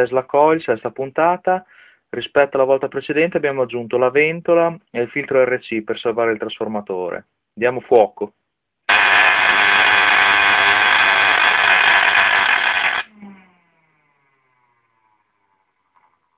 Tesla Coil, sesta puntata. Rispetto alla volta precedente abbiamo aggiunto la ventola e il filtro RC per salvare il trasformatore. Diamo fuoco.